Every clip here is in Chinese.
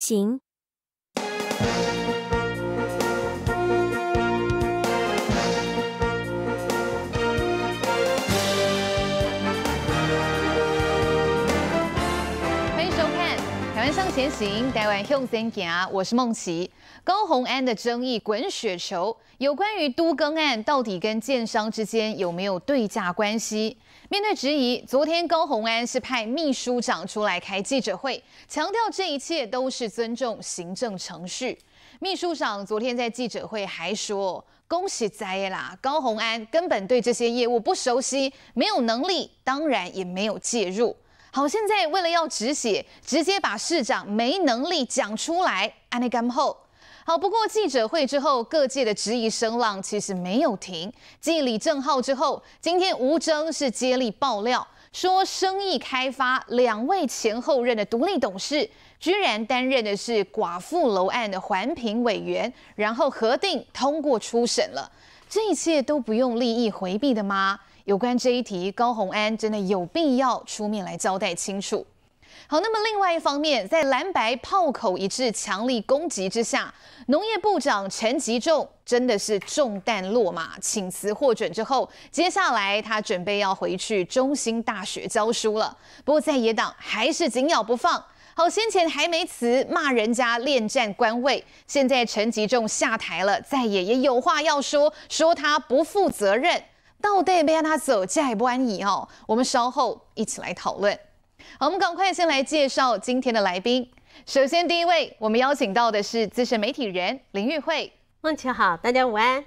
行。前行，台湾向前行，我是梦琪。高鸿安的争议滚雪球，有关于都更案到底跟建商之间有没有对价关系？面对质疑，昨天高鸿安是派秘书长出来开记者会，强调这一切都是尊重行政程序。秘书长昨天在记者会还说：“恭喜灾啦，高鸿安根本对这些业务不熟悉，没有能力，当然也没有介入。”好，现在为了要止血，直接把市长没能力讲出来。安 n e gum hole。好，不过记者会之后，各界的质疑声浪其实没有停。继李正浩之后，今天吴峥是接力爆料，说生意开发两位前后任的独立董事，居然担任的是寡妇楼案的环评委员，然后核定通过初审了。这一切都不用利益回避的吗？有关这一题，高洪安真的有必要出面来交代清楚。好，那么另外一方面，在蓝白炮口一致强力攻击之下，农业部长陈吉仲真的是中弹落马，请辞获准之后，接下来他准备要回去中心大学教书了。不过在野党还是紧咬不放。好，先前还没辞，骂人家恋战官位，现在陈吉仲下台了，在野也有话要说，说他不负责任。到底该他走，该不安逸哦，我们稍后一起来讨论。好，我们赶快先来介绍今天的来宾。首先，第一位我们邀请到的是资深媒体人林玉慧，孟琪好，大家午安。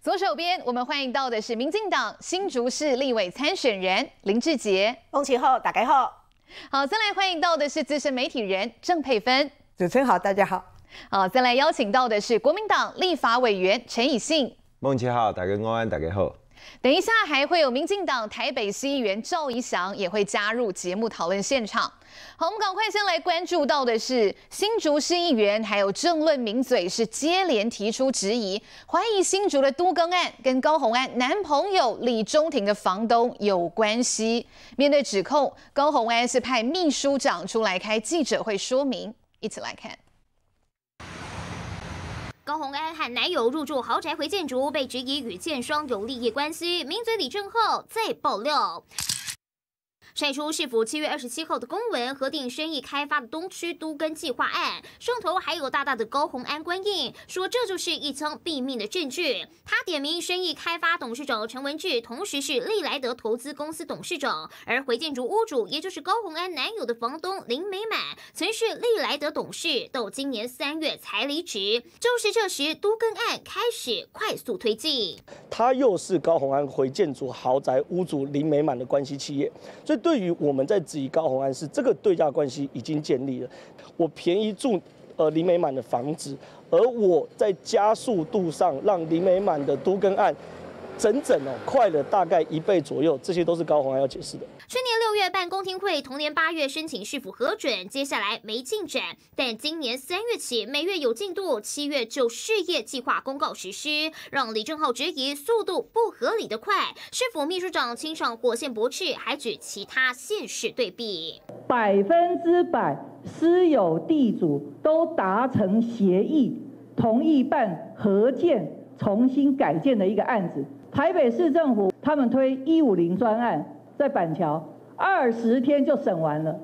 左手边我们欢迎到的是民进党新竹市立委参选人林志杰，孟琪好，大家好。好，再来欢迎到的是资深媒体人郑佩芬，主持人好，大家好。好，再来邀请到的是国民党立法委员陈以信，孟琪好，大家午安，大家好。等一下，还会有民进党台北市议员赵怡翔也会加入节目讨论现场。好，我们赶快先来关注到的是新竹市议员，还有政论名嘴是接连提出质疑，怀疑新竹的都更案跟高红安男朋友李中庭的房东有关系。面对指控，高红安是派秘书长出来开记者会说明。一起来看。高洪安和男友入住豪宅回建筑，被质疑与建双有利益关系。名嘴李正浩再爆料。晒出市府七月二十七号的公文，核定生意开发的东区都跟计划案，上头还有大大的高鸿安官印，说这就是一枪毙命的证据。他点名生意开发董事长陈文志，同时是利来德投资公司董事长，而回建筑屋主，也就是高鸿安男友的房东林美满，曾是利来德董事，到今年三月才离职。就是这时，都跟案开始快速推进。他又是高鸿安回建筑豪宅屋主林美满的关系企业，所以。对于我们在质疑高鸿安是这个对价关系已经建立了，我便宜住呃林美满的房子，而我在加速度上让林美满的都更案。整整哦，快了大概一倍左右，这些都是高宏安要解释的。去年六月办公听会，同年八月申请是府核准，接下来没进展，但今年三月起每月有进度，七月就事业计划公告实施，让李正浩质疑速度不合理的快。市府秘书长清上火线驳斥，还举其他县市对比，百分之百私有地主都达成协议，同意办核建，重新改建的一个案子。台北市政府他们推一五零专案，在板桥二十天就审完了，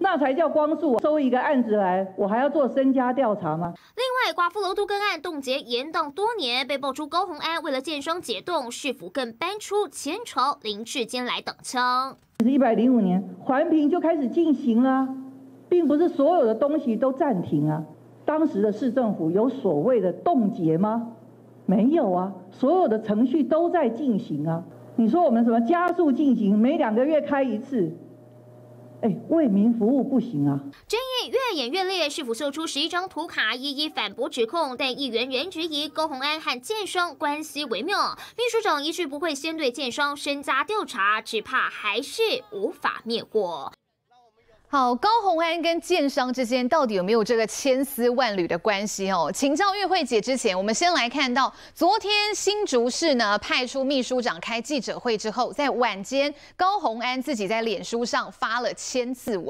那才叫光速。收一个案子来，我还要做身家调查吗？另外，寡妇楼都更案冻结延宕多年，被爆出高红安为了建商解冻，市府更搬出前朝林志坚来挡枪。可是一百零五年环评就开始进行了，并不是所有的东西都暂停啊。当时的市政府有所谓的冻结吗？没有啊，所有的程序都在进行啊。你说我们什么加速进行，每两个月开一次，哎，为民服务不行啊。争议越演越烈，是否秀出十一张图卡一一反驳指控？但议员仍质疑高鸿安和建商关系微妙，秘书长一句不会先对建商深加调查，只怕还是无法灭火。好，高鸿安跟建商之间到底有没有这个千丝万缕的关系哦？请教玉慧姐，之前我们先来看到昨天新竹市呢派出秘书长开记者会之后，在晚间高鸿安自己在脸书上发了千字文。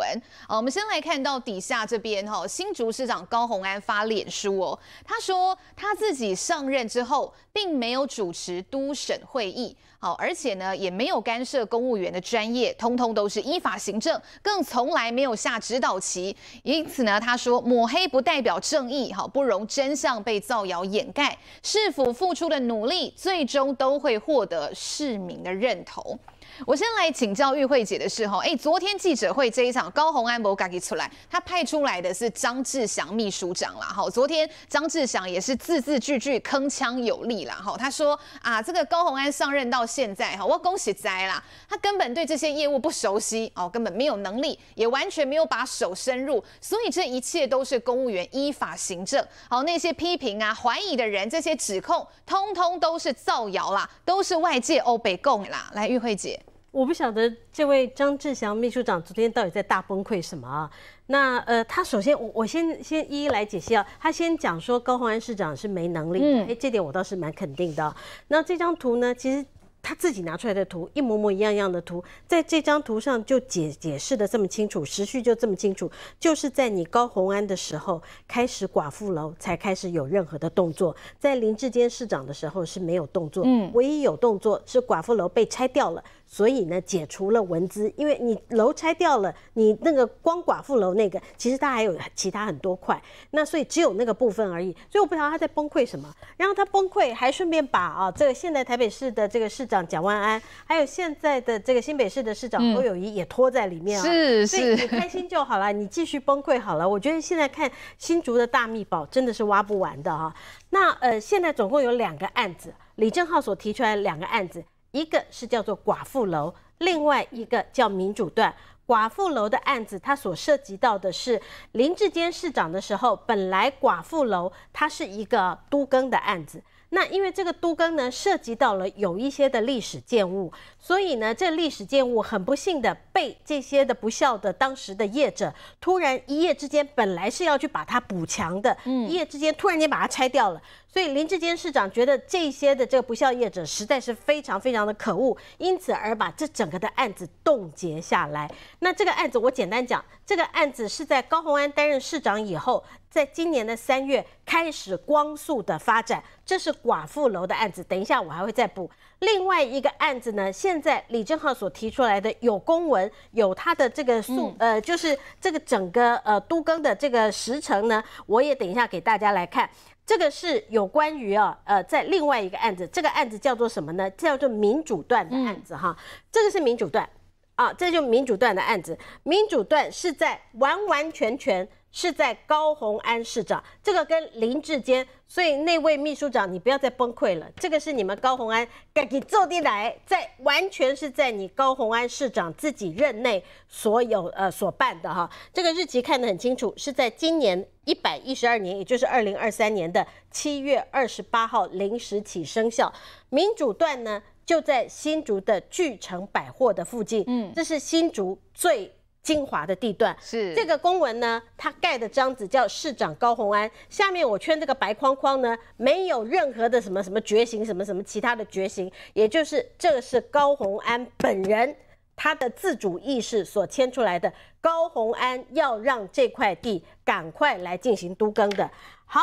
哦，我们先来看到底下这边哈，新竹市长高鸿安发脸书哦，他说他自己上任之后，并没有主持都省会议。好，而且呢，也没有干涉公务员的专业，通通都是依法行政，更从来没有下指导棋。因此呢，他说抹黑不代表正义，哈，不容真相被造谣掩盖。是否付出的努力，最终都会获得市民的认同。我先来请教玉慧姐的是哈，哎，昨天记者会这一场高红安嘎给出来，他派出来的是张志祥秘书长啦，哈，昨天张志祥也是字字句句铿锵有力啦，哈，他说啊，这个高红安上任到现在哈，我恭喜灾啦，他根本对这些业务不熟悉哦，根本没有能力，也完全没有把手深入，所以这一切都是公务员依法行政，好，那些批评啊、怀疑的人，这些指控通通都是造谣啦，都是外界欧北共啦，来，玉慧姐。我不晓得这位张志祥秘书长昨天到底在大崩溃什么？啊？那呃，他首先我我先先一一来解析啊。他先讲说高虹安市长是没能力，哎，这点我倒是蛮肯定的。那这张图呢，其实他自己拿出来的图一模模一样样的图，在这张图上就解解释的这么清楚，时序就这么清楚，就是在你高虹安的时候开始，寡妇楼才开始有任何的动作，在林志坚市长的时候是没有动作，嗯，唯一有动作是寡妇楼被拆掉了。所以呢，解除了文资，因为你楼拆掉了，你那个光寡妇楼那个，其实它还有其他很多块，那所以只有那个部分而已。所以我不知道他在崩溃什么，然后他崩溃还顺便把啊，这个现在台北市的这个市长蒋万安，还有现在的这个新北市的市长侯友谊也拖在里面啊。是是，你开心就好了，你继续崩溃好了。我觉得现在看新竹的大秘宝真的是挖不完的哈。那呃，现在总共有两个案子，李正浩所提出来两个案子。一个是叫做寡妇楼，另外一个叫民主段。寡妇楼的案子，它所涉及到的是林志坚市长的时候，本来寡妇楼它是一个都更的案子。那因为这个都更呢，涉及到了有一些的历史建物，所以呢，这历史建物很不幸的被这些的不孝的当时的业者，突然一夜之间，本来是要去把它补强的，一夜之间突然间把它拆掉了。所以林志坚市长觉得这些的这个不孝业者实在是非常非常的可恶，因此而把这整个的案子冻结下来。那这个案子我简单讲，这个案子是在高鸿安担任市长以后，在今年的三月开始光速的发展。这是寡妇楼的案子，等一下我还会再补。另外一个案子呢，现在李正浩所提出来的有公文，有他的这个诉，呃，就是这个整个呃都更的这个时程呢，我也等一下给大家来看。这个是有关于啊，呃，在另外一个案子，这个案子叫做什么呢？叫做民主段的案子哈，这个是民主段啊，这就民主段的案子，民主段是在完完全全。是在高鸿安市长，这个跟林志坚，所以那位秘书长，你不要再崩溃了。这个是你们高鸿安赶紧做的来，在完全是在你高鸿安市长自己任内所有呃所办的哈。这个日期看得很清楚，是在今年一百一十二年，也就是二零二三年的七月二十八号零时起生效。民主段呢，就在新竹的巨城百货的附近，嗯，这是新竹最。精华的地段是这个公文呢，它盖的章子叫市长高红安。下面我圈这个白框框呢，没有任何的什么什么觉醒，什么什么其他的觉醒，也就是这是高红安本人他的自主意识所牵出来的。高鸿安要让这块地赶快来进行都更的。好，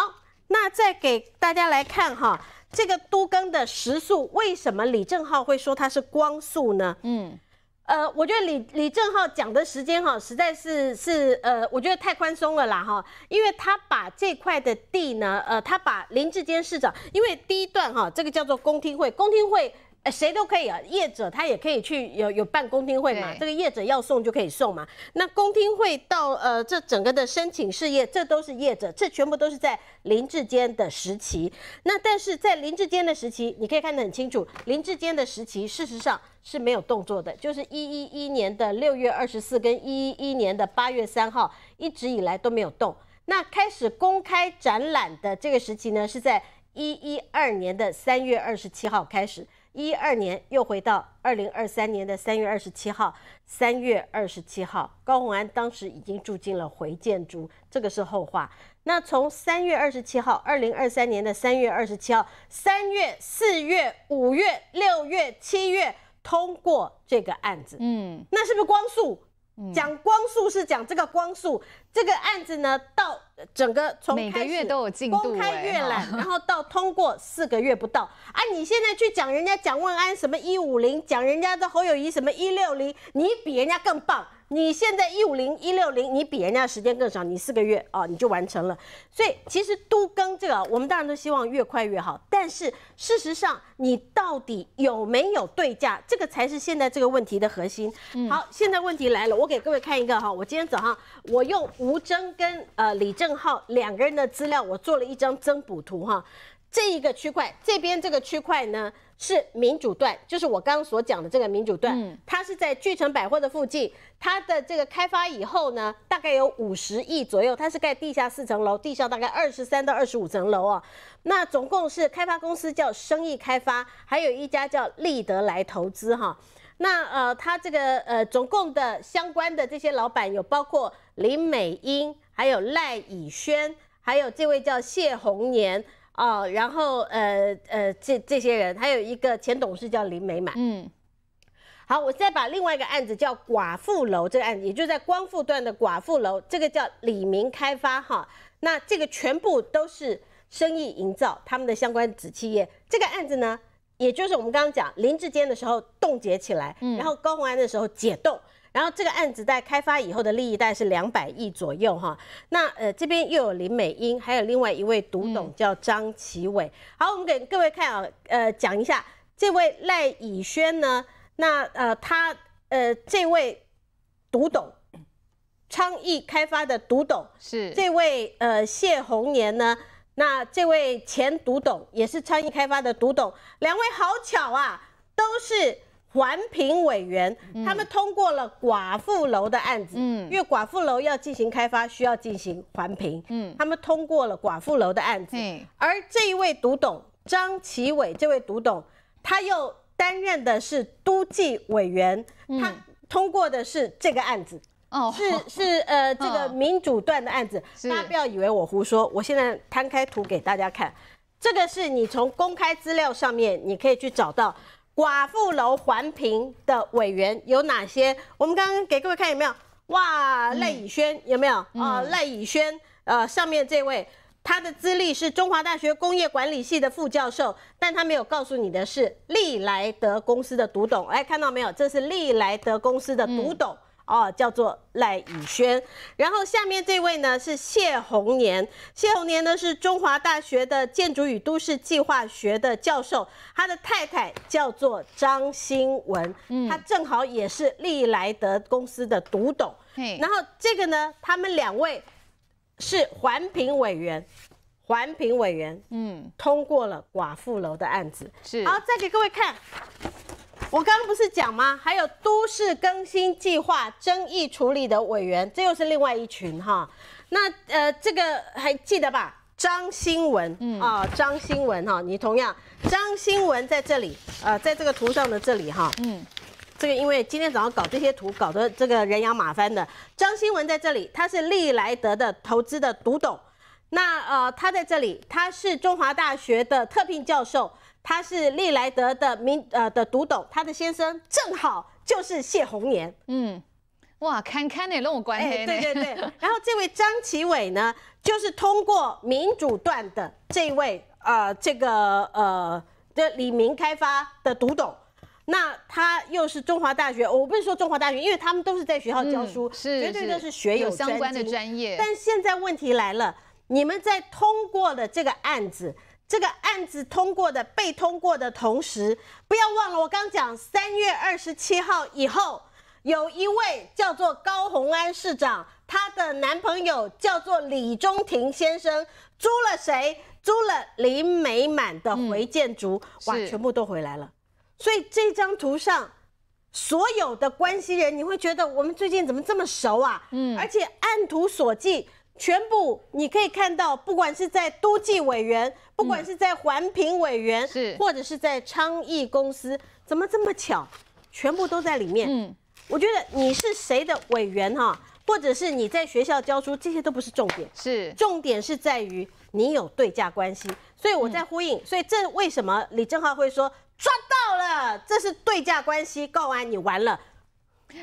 那再给大家来看哈，这个都更的时速为什么李正浩会说它是光速呢？嗯。呃，我觉得李李正浩讲的时间哈，实在是是呃，我觉得太宽松了啦哈，因为他把这块的地呢，呃，他把林志坚市长，因为第一段哈，这个叫做公听会，公听会。谁都可以啊，业者他也可以去有有办公听会嘛，这个业者要送就可以送嘛。那公听会到呃，这整个的申请事业，这都是业者，这全部都是在林志坚的时期。那但是在林志坚的时期，你可以看得很清楚，林志坚的时期事实上是没有动作的，就是一一一年的六月二十四跟一一一年的八月三号，一直以来都没有动。那开始公开展览的这个时期呢，是在一一二年的三月二十七号开始。一二年又回到二零二三年的三月二十七号，三月二十七号，高洪安当时已经住进了回建筑，这个是后话。那从三月二十七号，二零二三年的三月二十七号，三月、四月、五月、六月、七月通过这个案子，嗯，那是不是光速？讲光速是讲这个光速，这个案子呢，到整个从每个月都有进度，公开阅览，然后到通过四个月不到。啊！你现在去讲人家蒋万安什么一五零，讲人家的侯友谊什么一六零，你比人家更棒。你现在一五零一六零，你比人家时间更少，你四个月啊，你就完成了。所以其实都跟这个，我们当然都希望越快越好。但是事实上，你到底有没有对价，这个才是现在这个问题的核心。好，现在问题来了，我给各位看一个哈，我今天早上我用吴征跟呃李正浩两个人的资料，我做了一张增补图哈。这一个区块，这边这个区块呢。是民主段，就是我刚刚所讲的这个民主段，它是在巨城百货的附近。它的这个开发以后呢，大概有五十亿左右。它是盖地下四层楼，地上大概二十三到二十五层楼哦。那总共是开发公司叫生意开发，还有一家叫立德来投资哈。那呃，它这个呃，总共的相关的这些老板有包括林美英，还有赖以轩，还有这位叫谢红年。哦，然后呃呃，这这些人还有一个前董事叫林美满。嗯，好，我再把另外一个案子叫寡妇楼这个案子，也就在光复段的寡妇楼，这个叫李明开发哈。那这个全部都是生意营造他们的相关子企业。这个案子呢，也就是我们刚刚讲林志坚的时候冻结起来，然后高鸿安的时候解冻。然后这个案子在开发以后的利益，大概是两百亿左右哈。那呃这边又有林美英，还有另外一位独董叫张奇伟。好，我们给各位看啊，呃讲一下这位赖以轩呢，那呃他呃这位独董昌邑开发的独董是这位呃谢红年呢，那这位前独董也是昌邑开发的独董，两位好巧啊，都是。环评委员他们通过了寡妇楼的案子，因为寡妇楼要进行开发，需要进行环评。嗯，他们通过了寡妇楼的案子。而这一位独董张奇伟，这位独董，他又担任的是都计委员，他通过的是这个案子。哦，是是呃，这个民主段的案子。大家不要以为我胡说，我现在摊开图给大家看，这个是你从公开资料上面你可以去找到。寡妇楼环评的委员有哪些？我们刚刚给各位看有没有？哇，赖以轩有没有？啊，赖以轩，呃，上面这位，他的资历是中华大学工业管理系的副教授，但他没有告诉你的是，利来德公司的独董，哎，看到没有？这是利来德公司的独董。哦，叫做赖宇轩，然后下面这位呢是谢洪年，谢洪年呢是中华大学的建筑与都市计划学的教授，他的太太叫做张新文，嗯，他正好也是利来德公司的独董，然后这个呢，他们两位是环评委员，环评委员，嗯，通过了寡妇楼的案子，是，好，再给各位看。我刚刚不是讲吗？还有都市更新计划争议处理的委员，这又是另外一群哈。那呃，这个还记得吧？张新文，嗯啊，张新文哈，你同样，张新文在这里，呃，在这个图上的这里哈，嗯，这个因为今天早上搞这些图，搞得这个人仰马翻的。张新文在这里，他是利来德的投资的独董，那呃，他在这里，他是中华大学的特聘教授。他是利莱德的民呃的独董，他的先生正好就是谢红年。嗯，哇，看看也弄关心对对对。然后这位张启伟呢，就是通过民主段的这位呃这个呃的李明开发的独董，那他又是中华大学，我不是说中华大学，因为他们都是在学校教书，绝对都是学有相关的专业。但现在问题来了，你们在通过了这个案子。这个案子通过的被通过的同时，不要忘了我刚讲，三月二十七号以后，有一位叫做高红安市长，她的男朋友叫做李中庭先生，租了谁？租了林美满的回建组，哇，全部都回来了。所以这张图上所有的关系人，你会觉得我们最近怎么这么熟啊？嗯，而且按图索骥，全部你可以看到，不管是在都计委员，不管是在环评委员，是或者是在昌邑公司，怎么这么巧，全部都在里面。嗯，我觉得你是谁的委员哈，或者是你在学校教书，这些都不是重点。是，重点是在于你有对价关系。所以我在呼应，所以这为什么李正浩会说抓到了，这是对价关系，告完你完了。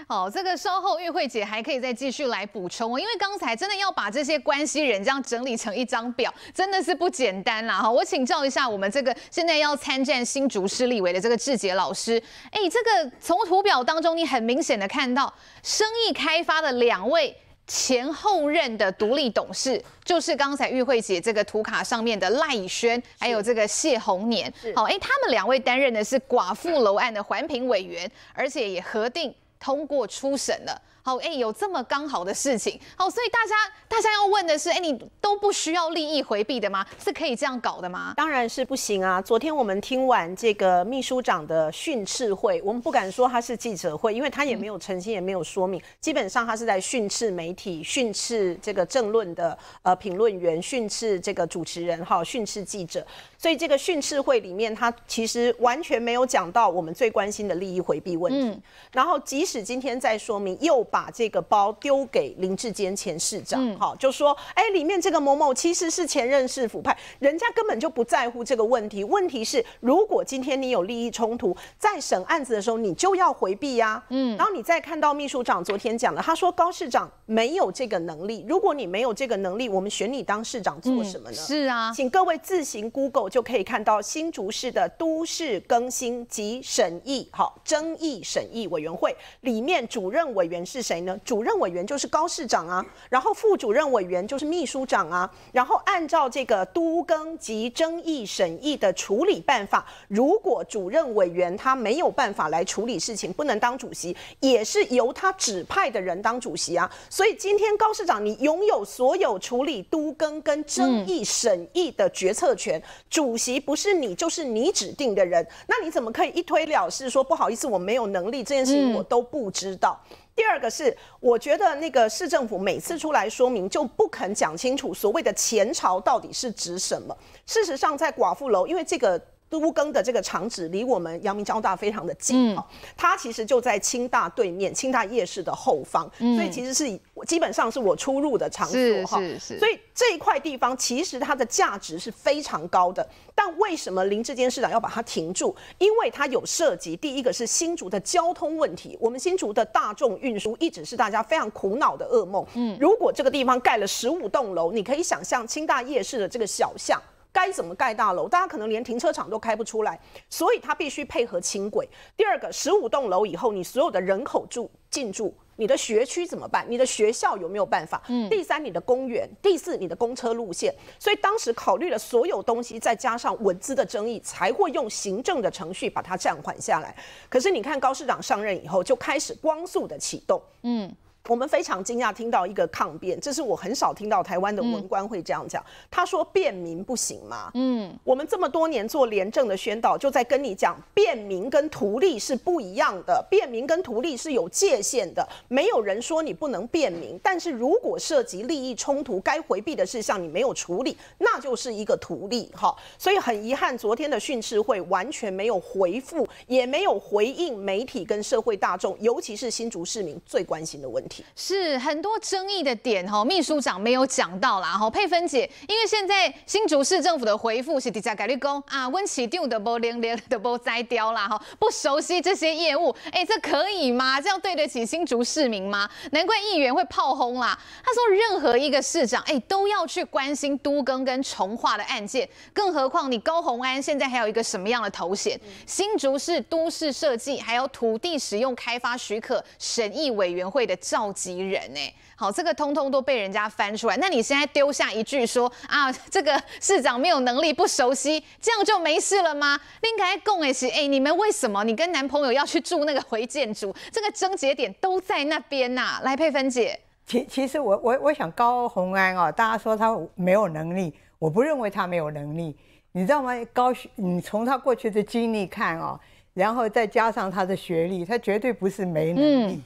好，这个稍后玉慧姐还可以再继续来补充哦，因为刚才真的要把这些关系人这样整理成一张表，真的是不简单啦。哈。我请教一下我们这个现在要参战新竹市立委的这个志杰老师，哎，这个从图表当中你很明显的看到，生意开发的两位前后任的独立董事，就是刚才玉慧姐这个图卡上面的赖以轩，还有这个谢宏年，好，哎，他们两位担任的是寡妇楼案的环评委员，而且也核定。通过初审了。好，哎，有这么刚好的事情，好，所以大家，大家要问的是，哎，你都不需要利益回避的吗？是可以这样搞的吗？当然是不行啊！昨天我们听完这个秘书长的训斥会，我们不敢说他是记者会，因为他也没有澄清，也没有说明，基本上他是在训斥媒体、训斥这个政论的呃评论员、训斥这个主持人哈、训斥记者。所以这个训斥会里面，他其实完全没有讲到我们最关心的利益回避问题。嗯。然后即使今天再说明，又。把这个包丢给林志坚前市长，好，就说，哎，里面这个某某其实是前任市府派，人家根本就不在乎这个问题。问题是，如果今天你有利益冲突，在审案子的时候，你就要回避呀。嗯，然后你再看到秘书长昨天讲了，他说高市长没有这个能力。如果你没有这个能力，我们选你当市长做什么呢？是啊，请各位自行 Google 就可以看到新竹市的都市更新及审议，好，争议审议委员会里面主任委员是。谁呢？主任委员就是高市长啊，然后副主任委员就是秘书长啊，然后按照这个都更及争议审议的处理办法，如果主任委员他没有办法来处理事情，不能当主席，也是由他指派的人当主席啊。所以今天高市长，你拥有所有处理都更跟争议审议的决策权，主席不是你，就是你指定的人。那你怎么可以一推了事，说不好意思，我没有能力，这件事情我都不知道？第二个是，我觉得那个市政府每次出来说明就不肯讲清楚所谓的前朝到底是指什么。事实上，在寡妇楼，因为这个。乌根的这个场址离我们阳明交大非常的近哦，它其实就在清大对面，清大夜市的后方，所以其实是基本上是我出入的场所哈。所以这一块地方其实它的价值是非常高的，但为什么林志坚市长要把它停住？因为它有涉及第一个是新竹的交通问题，我们新竹的大众运输一直是大家非常苦恼的噩梦。嗯，如果这个地方盖了十五栋楼，你可以想象清大夜市的这个小巷。该怎么盖大楼？大家可能连停车场都开不出来，所以它必须配合轻轨。第二个，十五栋楼以后，你所有的人口住进驻，你的学区怎么办？你的学校有没有办法？嗯。第三，你的公园；第四，你的公车路线。所以当时考虑了所有东西，再加上文字的争议，才会用行政的程序把它暂缓下来。可是你看，高市长上任以后就开始光速的启动，嗯。我们非常惊讶听到一个抗辩，这是我很少听到台湾的文官会这样讲。他说“便民不行吗？”嗯，我们这么多年做廉政的宣导，就在跟你讲，便民跟图利是不一样的，便民跟图利是有界限的。没有人说你不能便民，但是如果涉及利益冲突，该回避的事项你没有处理，那就是一个图利。哈，所以很遗憾，昨天的训斥会完全没有回复，也没有回应媒体跟社会大众，尤其是新竹市民最关心的问题。是很多争议的点哈，秘书长没有讲到啦。哈，佩芬姐，因为现在新竹市政府的回复是底下改率公啊，温启 double 连连 double 雕啦。哈，不熟悉这些业务，哎，这可以吗？这样对得起新竹市民吗？难怪议员会炮轰啦。他说，任何一个市长哎，都要去关心都更跟重化的案件，更何况你高宏安现在还有一个什么样的头衔？新竹市都市设计还有土地使用开发许可审议委员会的召。召集人哎，好，这个通通都被人家翻出来。那你现在丢下一句说啊，这个市长没有能力，不熟悉，这样就没事了吗？另该共哎是哎，你们为什么你跟男朋友要去住那个回建筑？这个症结点都在那边呐。来，佩芬姐，其其实我我我想高红安哦，大家说他没有能力，我不认为他没有能力，你知道吗？高，你从他过去的经历看哦，然后再加上他的学历，他绝对不是没能力。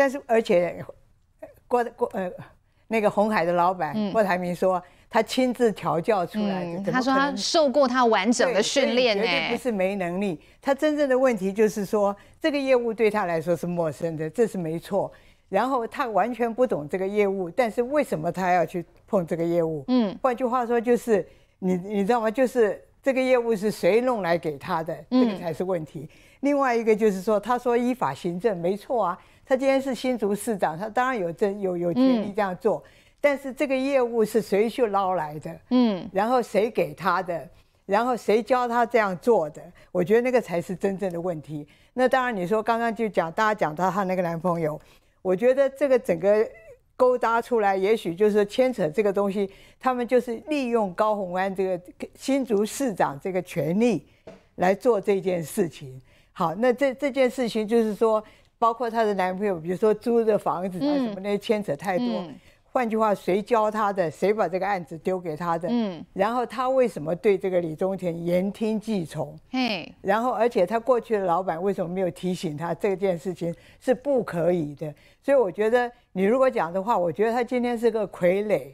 但是，而且郭郭呃，那个红海的老板郭台铭说，他亲自调教出来的。他说他受过他完整的训练，绝对不是没能力。他真正的问题就是说，这个业务对他来说是陌生的，这是没错。然后他完全不懂这个业务，但是为什么他要去碰这个业务？嗯，换句话说就是你你知道吗？就是这个业务是谁弄来给他的，这个才是问题。另外一个就是说，他说依法行政没错啊。他今天是新竹市长，他当然有这有有权利这样做，但是这个业务是谁去捞来的？嗯，然后谁给他的？然后谁教他这样做的？我觉得那个才是真正的问题。那当然，你说刚刚就讲，大家讲到他那个男朋友，我觉得这个整个勾搭出来，也许就是牵扯这个东西，他们就是利用高宏安这个新竹市长这个权利来做这件事情。好，那这这件事情就是说。包括她的男朋友，比如说租的房子啊什么那些牵扯太多。换句话，谁教她的？谁把这个案子丢给她的？嗯，然后她为什么对这个李宗田言听计从？嘿，然后，而且她过去的老板为什么没有提醒她这件事情是不可以的？所以我觉得，你如果讲的话，我觉得她今天是个傀儡，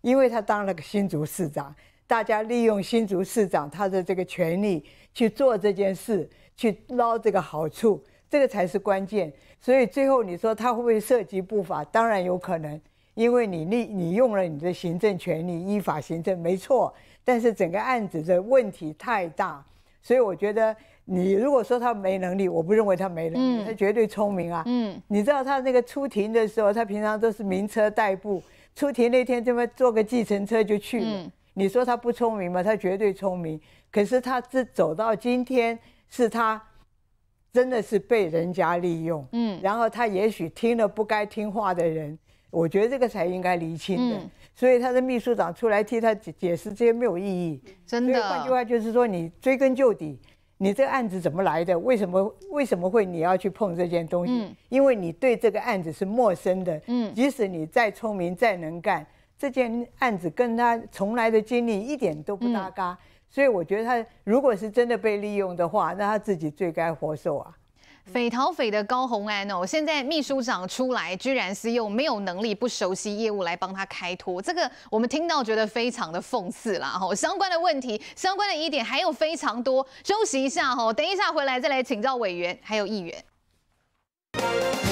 因为她当了个新竹市长，大家利用新竹市长他的这个权利去做这件事，去捞这个好处。这个才是关键，所以最后你说他会不会涉及不法？当然有可能，因为你利你用了你的行政权力依法行政没错，但是整个案子的问题太大，所以我觉得你如果说他没能力，我不认为他没能力，他绝对聪明啊。嗯，你知道他那个出庭的时候，他平常都是名车代步，出庭那天这么坐个计程车就去了。你说他不聪明吗？他绝对聪明，可是他这走到今天是他。真的是被人家利用，嗯，然后他也许听了不该听话的人，我觉得这个才应该厘清的。所以他的秘书长出来替他解释，这些没有意义，真的。换句话就是说，你追根究底，你这个案子怎么来的？为什么为什么会你要去碰这件东西？因为你对这个案子是陌生的，嗯，即使你再聪明再能干，这件案子跟他从来的经历一点都不搭嘎。所以我觉得他如果是真的被利用的话，那他自己最该活受啊。匪逃匪的高红安哦，现在秘书长出来居然是用没有能力、不熟悉业务来帮他开脱，这个我们听到觉得非常的讽刺啦。哈，相关的问题、相关的疑点还有非常多。休息一下哈，等一下回来再来请教委员还有议员。